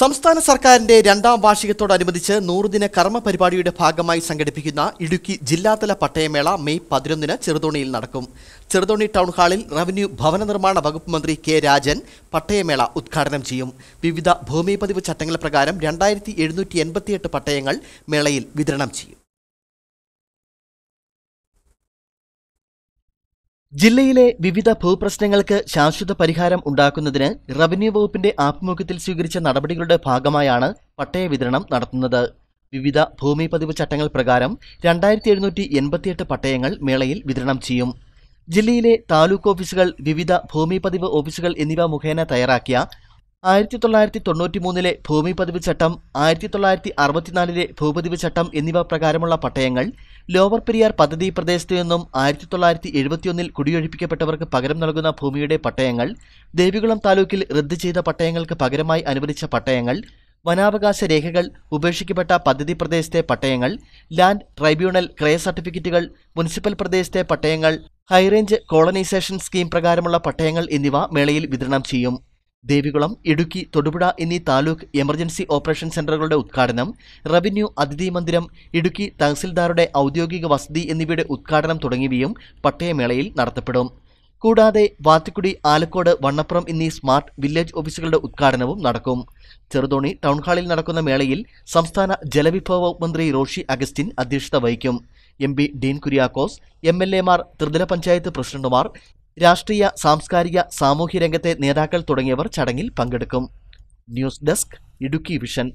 സംസ്ഥാന സർക്കാരിന്റെ രണ്ടാം വാർഷികത്തോടനുബന്ധിച്ച് നൂറുദിന കർമ്മ പരിപാടിയുടെ ഭാഗമായി സംഘടിപ്പിക്കുന്ന ഇടുക്കി ജില്ലാതല പട്ടയമേള മെയ് പതിനൊന്നിന് ചെറുതോണിയിൽ നടക്കും ചെറുതോണി ടൗൺ ഹാളിൽ റവന്യൂ ഭവന നിർമ്മാണ വകുപ്പ് മന്ത്രി കെ രാജൻ പട്ടയമേള ഉദ്ഘാടനം ചെയ്യും വിവിധ ഭൂമി പതിവ് ചട്ടങ്ങൾ പ്രകാരം രണ്ടായിരത്തി പട്ടയങ്ങൾ മേളയിൽ വിതരണം ചെയ്യും ജില്ലയിലെ വിവിധ ഭൂപ്രശ്നങ്ങൾക്ക് ശാശ്വത പരിഹാരം ഉണ്ടാക്കുന്നതിന് റവന്യൂ വകുപ്പിന്റെ ആഭിമുഖ്യത്തിൽ സ്വീകരിച്ച നടപടികളുടെ ഭാഗമായാണ് പട്ടയ വിതരണം നടത്തുന്നത് വിവിധ ഭൂമി പതിവ് ചട്ടങ്ങൾ പ്രകാരം രണ്ടായിരത്തി എഴുന്നൂറ്റി എൺപത്തിയെട്ട് പട്ടയങ്ങൾ മേളയിൽ വിതരണം ചെയ്യും ജില്ലയിലെ താലൂക്ക് ഓഫീസുകൾ വിവിധ ഭൂമി പതിവ് ഓഫീസുകൾ എന്നിവ മുഖേന തയ്യാറാക്കിയ ആയിരത്തി തൊള്ളായിരത്തി തൊണ്ണൂറ്റി മൂന്നിലെ ഭൂമി പതിവ് ചട്ടം ആയിരത്തി തൊള്ളായിരത്തി അറുപത്തിനാലിലെ ഭൂപതിവ് ചട്ടം എന്നിവ പ്രകാരമുള്ള പട്ടയങ്ങൾ ലോവർ പെരിയാർ പദ്ധതി പ്രദേശത്തു നിന്നും ആയിരത്തി തൊള്ളായിരത്തി എഴുപത്തിയൊന്നിൽ കുടിയൊഴിപ്പിക്കപ്പെട്ടവർക്ക് പകരം നൽകുന്ന ഭൂമിയുടെ പട്ടയങ്ങൾ ദേവികുളം താലൂക്കിൽ റദ്ദ് ചെയ്ത പട്ടയങ്ങൾക്ക് പകരമായി അനുവദിച്ച പട്ടയങ്ങൾ വനാവകാശ രേഖകൾ ഉപേക്ഷിക്കപ്പെട്ട പദ്ധതി പ്രദേശത്തെ പട്ടയങ്ങൾ ലാൻഡ് ട്രൈബ്യൂണൽ ക്രയ സർട്ടിഫിക്കറ്റുകൾ മുനിസിപ്പൽ പ്രദേശത്തെ പട്ടയങ്ങൾ ഹൈറേഞ്ച് കോളനൈസേഷൻ സ്കീം പ്രകാരമുള്ള പട്ടയങ്ങൾ എന്നിവ മേളയിൽ വിതരണം ചെയ്യും ദേവികുളം ഇടുക്കി തൊടുപുഴ എന്നീ താലൂക്ക് എമർജൻസി ഓപ്പറേഷൻ സെന്ററുകളുടെ ഉദ്ഘാടനം റവന്യൂ അതിഥി മന്ദിരം ഇടുക്കി തഹസിൽദാറുടെ ഔദ്യോഗിക വസതി എന്നിവയുടെ ഉദ്ഘാടനം തുടങ്ങിയവയും പട്ടയമേളയിൽ നടത്തപ്പെടും കൂടാതെ വാത്തിക്കുടി ആലക്കോട് വണ്ണപ്പുറം എന്നീ സ്മാർട്ട് വില്ലേജ് ഓഫീസുകളുടെ ഉദ്ഘാടനവും നടക്കും ചെറുതോണി ടൗൺ ഹാളിൽ നടക്കുന്ന മേളയിൽ സംസ്ഥാന ജലവിഭവ മന്ത്രി റോഷി അഗസ്റ്റിൻ അധ്യക്ഷത വഹിക്കും M P Dean Kuriakose M L എമാർ പഞ്ചായത്ത് പ്രസിഡന്റുമാർ രാഷ്ട്രീയ സാംസ്കാരിക സാമൂഹ്യ രംഗത്തെ നേതാക്കൾ തുടങ്ങിയവർ ചടങ്ങിൽ പങ്കെടുക്കും ന്യൂസ് ഡെസ്ക് ഇടുക്കി വിഷൻ